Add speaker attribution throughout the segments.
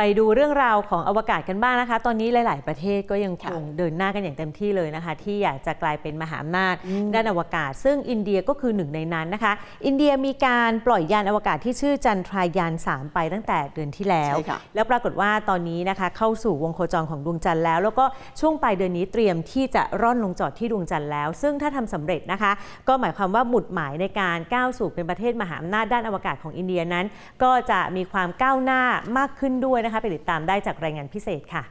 Speaker 1: ไปดูเรื่องราวของอวกาศกันบ้างนะคะ ตอนนี้หลาย ๆ ประเทศก็ยังคงเดินหน้ากันอย่างเต็มที่เลยนะคะ ที่อยากจะกลายเป็นมหาอำนาจด้านอวกาศ ซึ่งอินเดียก็คือหนึ่งในนั้นนะคะ อินเดียมีการปล่อยยานอวกาศที่ชื่อจันทรายาน3 ไปตั้งแต่เดือนที่แล้วแล้วปรากฏว่าตอนนี้นะคะเข้าสู่วงโคจรของดวงจันทร์แล้ว แล้วก็ช่วงปลายเดือนนี้เตรียมที่จะร่อนลงจอดที่ดวงจันทร์แล้ว ซึ่งถ้าทำสำเร็จนะคะ ก็หมายความว่าหมุดหมายในการก้าวสู่เป็นประเทศมหาอำนาจด้านอวกาศของอินเดียนั้น ก็จะมีความก้าวหน้ามากขึ้นด้วยนะคะไปติดตามได้จากรายงานพิเศษค่ะ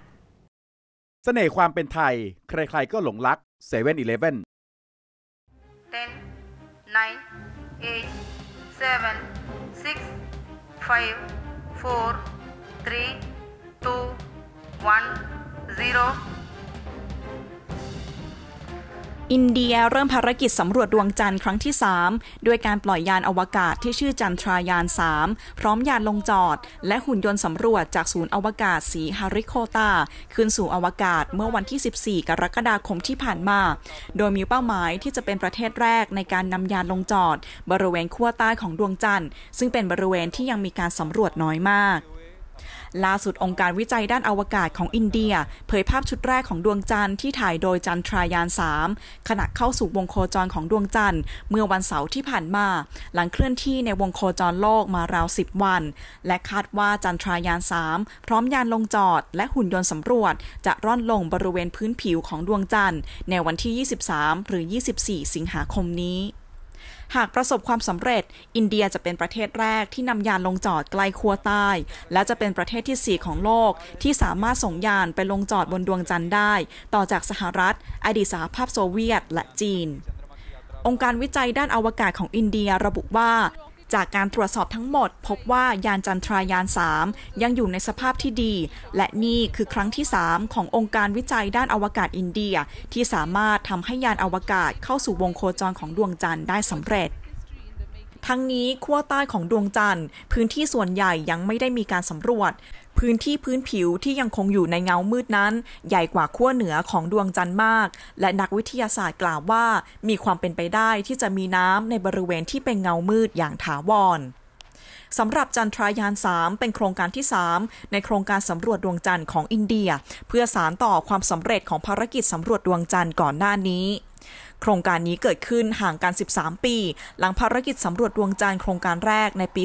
Speaker 2: สเสน่ห์ความเป็นไทย ใครๆก็หลงรักเซเว่นอีเลฟเว่นเอินเดียเริ่มภารกิจสำรวจดวงจันทร์ครั้งที่ 3 ด้วยการปล่อยยานอวกาศที่ชื่อจันทรายาน 3 พร้อมยานลงจอด และหุ่นยนต์สำรวจจากศูนย์อวกาศสีฮาริโคตาขึ้นสู่อวกาศเมื่อวันที่ 14 กรกฎาคมที่ผ่านมา โดยมีเป้าหมายที่จะเป็นประเทศแรกในการนำยานลงจอด บริเวณขั้วใต้ของดวงจันทร์ซึ่งเป็นบริเวณที่ยังมีการสำรวจน้อยมากล่าสุดองค์การวิจัยด้านอวกาศของอินเดีย เผยภาพชุดแรกของดวงจันทร์ที่ถ่ายโดยจันทรายาน3 ขณะเข้าสู่วงโคจรของดวงจันทร์ เมื่อวันเสาร์ที่ผ่านมา หลังเคลื่อนที่ในวงโคจรโลกมาราว10วัน และคาดว่าจันทรายาน3พร้อมยานลงจอด และหุ่นยนต์สำรวจจะร่อนลงบริเวณพื้นผิวของดวงจันทร์ ในวันที่ 23 หรือ 24 สิงหาคมนี้หากประสบความสำเร็จ อินเดียจะเป็นประเทศแรกที่นำยานลงจอดไกลคัวใต้และจะเป็นประเทศที่ 4 ของโลก ที่สามารถส่งยานไปลงจอดบนดวงจันทร์ได้ ต่อจากสหรัฐอดีตสหภาพโซเวียต และจีน องค์การวิจัยด้านอวกาศของอินเดียระบุว่าจากการตรวจสอบทั้งหมดพบว่ายานจันทรายาน3ยังอยู่ในสภาพที่ดี และนี่คือครั้งที่ 3 ขององค์การวิจัยด้านอวกาศอินเดีย ที่สามารถทำให้ยานอวกาศเข้าสู่วงโคจรของดวงจันทร์ได้สำเร็จ ทั้งนี้ขั้วใต้ของดวงจันทร์พื้นที่ส่วนใหญ่ยังไม่ได้มีการสำรวจพื้นที่พื้นผิวที่ยังคงอยู่ในเงามืดนั้น ใหญ่กว่าขั้วเหนือของดวงจันทร์มาก และนักวิทยาศาสตร์กล่าวว่ามีความเป็นไปได้ที่จะมีน้ำในบริเวณที่เป็นเงามืดอย่างถาวรสำหรับจันทรายาน3 เป็นโครงการที่3ในโครงการสำรวจดวงจันทร์ของอินเดีย เพื่อสารต่อความสำเร็จของภารกิจสำรวจดวงจันทร์ก่อนหน้านี้โครงการนี้เกิดขึ้นห่างกัน13 ปี หลังภารกิจสำรวจดวงจันทร์โครงการแรกในปี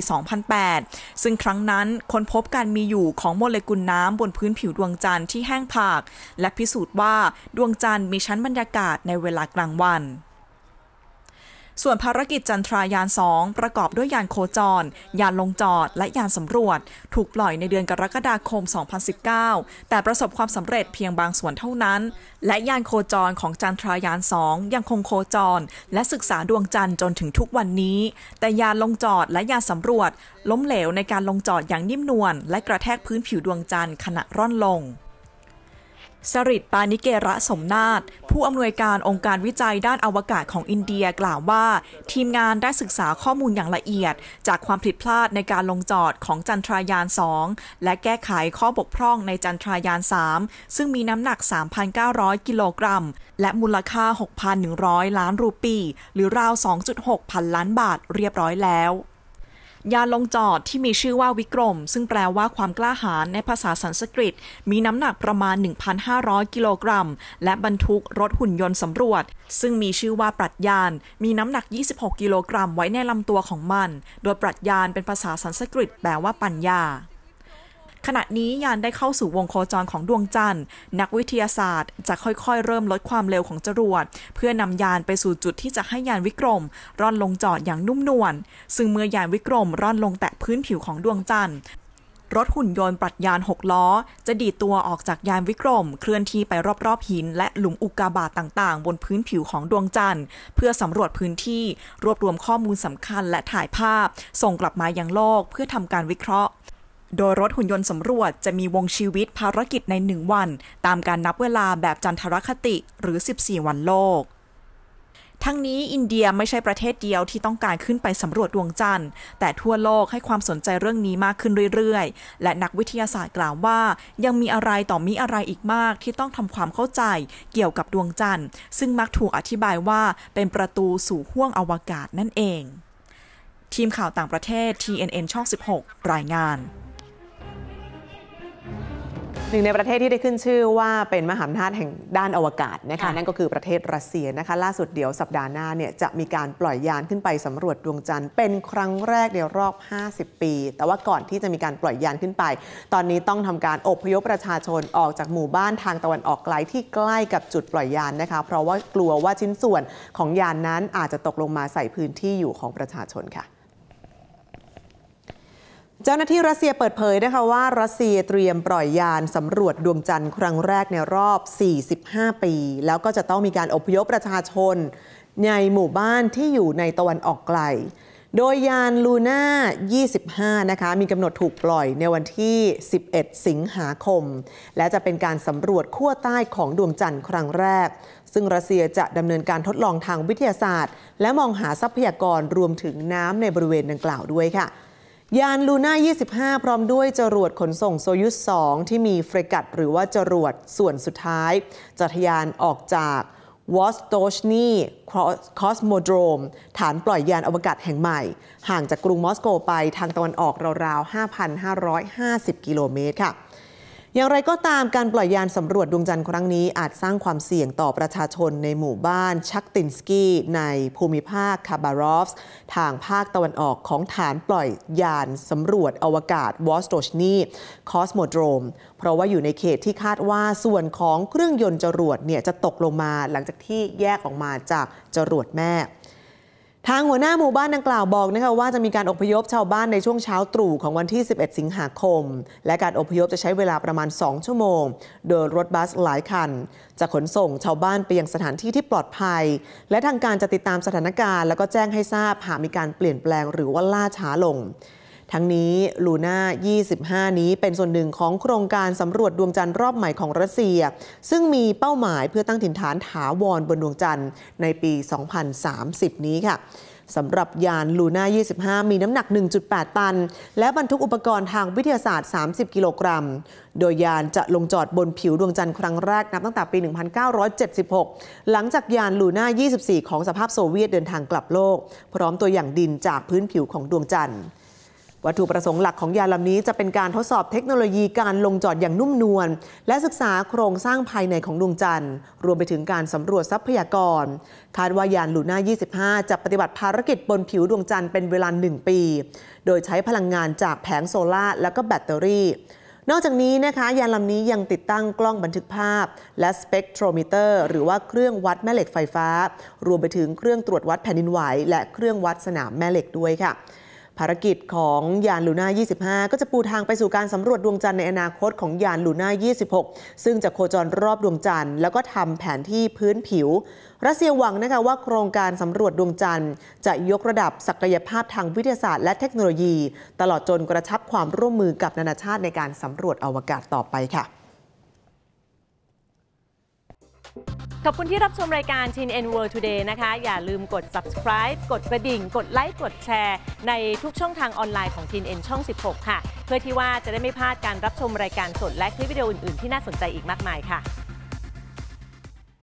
Speaker 2: 2008 ซึ่งครั้งนั้นค้นพบการมีอยู่ของโมเลกุลน้ำบนพื้นผิวดวงจันทร์ที่แห้งผาก และพิสูจน์ว่าดวงจันทร์มีชั้นบรรยากาศในเวลากลางวันส่วนภารกิจจันทรายาน 2 ประกอบด้วยยานโคจรยานลงจอดและยานสำรวจถูกปล่อยในเดือนกรกฎาคม 2019 แต่ประสบความสำเร็จเพียงบางส่วนเท่านั้น และยานโคจรของจันทรายาน2 ยังคงโคจร และศึกษาดวงจันทร์จนถึงทุกวันนี้ แต่ยานลงจอดและยานสำรวจ ล้มเหลวในการลงจอดอย่างนิ่มนวลและกระแทกพื้นผิวดวงจันทร์ขณะร่อนลงสริต ปานิเกระสมนาตผู้อำนวยการองค์การวิจัยด้านอวกาศของอินเดียกล่าวว่า ทีมงานได้ศึกษาข้อมูลอย่างละเอียดจากความผิดพลาดในการลงจอดของจันทรายาน 2 และแก้ไขข้อบกพร่องในจันทรายาน 3 ซึ่งมีน้ำหนัก 3,900 กิโลกรัม และมูลค่า 6,100 ล้านรูปีหรือราว 2.6 พันล้านบาทเรียบร้อยแล้วยานลงจอดที่มีชื่อว่าวิกรม ซึ่งแปลว่าความกล้าหาญในภาษาสันสกฤต มีน้ำหนักประมาณ 1,500 กิโลกรัมและบรรทุกรถหุ่นยนต์สำรวจ ซึ่งมีชื่อว่าปรัชญานมีน้ำหนัก 26 กิโลกรัมไว้ในลำตัวของมัน โดยปรัชญานเป็นภาษาสันสกฤตแปลว่าปัญญาขณะนี้ยานได้เข้าสู่วงโคจรของดวงจันทร์ นักวิทยาศาสตร์จะค่อยๆ เริ่มลดความเร็วของจรวดเพื่อนำยานไปสู่จุดที่จะให้ยานวิกรมร่อนลงจอดอย่างนุ่มนวลซึ่งเมื่อยานวิกรมร่อนลงแตะพื้นผิวของดวงจันทร์รถหุ่นยนต์ปรัชญาน6ล้อ จะดีดตัวออกจากยานวิกรม เคลื่อนที่ไปรอบ ๆ หินและหลุมอุกกาบาตต่าง ๆ บนพื้นผิวของดวงจันทร์ เพื่อสำรวจพื้นที่ รวบรวมข้อมูลสำคัญและถ่ายภาพ ส่งกลับมายังโลก เพื่อทำการวิเคราะห์โดยรถหุ่นยนต์สำรวจจะมีวงชีวิตภารกิจใน1วัน ตามการนับเวลาแบบจันทรคติหรือ 14 วันโลก ทั้งนี้อินเดียไม่ใช่ประเทศเดียวที่ต้องการขึ้นไปสำรวจดวงจันทร์ แต่ทั่วโลกให้ความสนใจเรื่องนี้มากขึ้นเรื่อยๆ และนักวิทยาศาสตร์กล่าวว่า ยังมีอะไรต่อมีอะไรอีกมากที่ต้องทำความเข้าใจ เกี่ยวกับดวงจันทร์ซึ่งมักถูกอธิบายว่าเป็นประตูสู่ห้วงอวกาศนั่นเองทีมข่าวต่างประเทศ TNN ช่อง16รายงาน
Speaker 1: หนึ่งในประเทศที่ได้ขึ้นชื่อว่า เป็นมหาอำนาจแห่งด้านอวกาศนะคะนั่นก็คือประเทศรัสเซียนะคะล่าสุดเดี๋ยวสัปดาห์หน้าเนี่ยจะมีการปล่อยยานขึ้นไปสำรวจดวงจันทร์เป็นครั้งแรกในรอบ 50 ปี แต่ว่าก่อนที่จะมีการปล่อยยานขึ้นไป ตอนนี้ต้องทำการอบพยพประชาชนออกจากหมู่บ้านทางตะวันออกไกลที่ใกล้กับจุดปล่อยยานนะคะ เพราะว่ากลัวว่าชิ้นส่วนของยานนั้นอาจจะตกลงมาใส่พื้นที่อยู่ของประชาชนค่ะจ้าหน้าที่รัสเซียเปิดเผยนะคะว่ารัสเซียเตรียมปล่อยยานสำรวจดวงจันทร์ครั้งแรกในรอบ 45 ปี แล้วก็จะต้องมีการอพยพประชาชน ในหมู่บ้านที่อยู่ในตะวันออกไกล โดยยานลูน่า25 นะคะมีกำหนดถูกปล่อยในวันที่ 11 สิงหาคม และจะเป็นการสำรวจขั้วใต้ของดวงจันทร์ครั้งแรก ซึ่งรัสเซียจะดำเนินการทดลองทางวิทยาศาสตร์ และมองหาทรัพยากรรวมถึงน้ำในบริเวณดังกล่าวด้วยค่ะยานลูน่า 25 พร้อมด้วยจรวดขนส่งโซยุส 2 ที่มีเฟรกัตหรือว่าจรวดส่วนสุดท้ายจะทยานออกจากวอสโตชนีคอสโมโดรมฐานปล่อยยานอวกาศแห่งใหม่ ห่างจากกรุงมอสโกไปทางตะวันออกราวๆ 5,550 กิโลเมตรค่ะอย่างไรก็ตามการปล่อยยานสำรวจดวงจันทร์ครั้งนี้ อาจสร้างความเสี่ยงต่อประชาชนในหมู่บ้านชักตินสกี้ในภูมิภาคคาบารอฟส์ทางภาคตะวันออกของฐานปล่อยยานสำรวจอวกาศวอสโตชนีคอสโมโดรมเพราะว่าอยู่ในเขตที่คาดว่าส่วนของเครื่องยนต์จรวดเนี่ยจะตกลงมาหลังจากที่แยกออกมาจากจรวดแม่ทางหัวหน้าหมู่บ้านดังกล่าวบอกนะคะว่าจะมีการอพยพชาวบ้านในช่วงเช้าตรู่ของวันที่ 11 สิงหาคม และการอพยพจะใช้เวลาประมาณ 2 ชั่วโมงโดยรถบัสหลายคัน จะขนส่งชาวบ้านไปยังสถานที่ที่ปลอดภัย และทางการจะติดตามสถานการณ์แล้วก็แจ้งให้ทราบหากมีการเปลี่ยนแปลงหรือว่าล่าช้าลงทั้งนี้ลูน่า25 นี้เป็นส่วนหนึ่งของโครงการสำรวจดวงจันทร์รอบใหม่ของรัสเซีย ซึ่งมีเป้าหมายเพื่อตั้งถิ่นฐานถาวรบนดวงจันทร์ในปี 2030 นี้ค่ะ สำหรับยานลูน่า25 มีน้ำหนัก 1.8 ตัน และบรรทุกอุปกรณ์ทางวิทยาศาสตร์ 30 กิโลกรัม โดยยานจะลงจอดบนผิวดวงจันทร์ครั้งแรกนับตั้งแต่ปี 1976 หลังจากยานลูน่า24 ของสภาพโซเวียตเดินทางกลับโลก พร้อมตัวอย่างดินจากพื้นผิวของดวงจันทร์วัตถุประสงค์หลักของยานลำนี้จะเป็นการทดสอบเทคโนโลยีการลงจอดอย่างนุ่มนวล และศึกษาโครงสร้างภายในของดวงจันทร์รวมไปถึงการสำรวจทรัพยากรคาดว่ายานลูน่า25 จะปฏิบัติภารกิจบนผิวดวงจันทร์เป็นเวลา1ปี โดยใช้พลังงานจากแผงโซลา่าและก็แบตเตอรี่ นอกจากนี้นะคะยานลำนี้ยังติดตั้งกล้องบันทึกภาพ และสเปกโทรมิเตอร์ หรือว่าเครื่องวัดแม่เหล็กไฟฟ้า รวมไปถึงเครื่องตรวจวัดแผ่นดินไหวและเครื่องวัดสนามแม่เหล็กด้วยค่ะภารกิจของยานลูน่า 25 ก็จะปูทางไปสู่การสำรวจดวงจันทร์ในอนาคตของยานลูน่า 26 ซึ่งจะโคจรรอบดวงจันทร์แล้วก็ทำแผนที่พื้นผิว รัสเซียหวังนะคะว่าโครงการสำรวจดวงจันทร์จะยกระดับศักยภาพทางวิทยาศาสตร์ และเทคโนโลยี ตลอดจนกระชับความร่วมมือกับนานาชาติในการสำรวจอวกาศต่อไปค่ะ
Speaker 2: ขอบคุณที่รับชม
Speaker 1: รายการ Chin N World Today นะคะ อย่าลืมกด subscribe กดกระดิ่ง กดไลค์ กดแชร์ในทุกช่องทางออนไลน์ของ Chin N ช่อง 16 ค่ะ เพื่อที่ว่าจะได้ไม่พลาดการรับชมรายการสด และคลิปวิดีโออื่น ๆ ที่น่าสนใจอีกมากมายค่ะ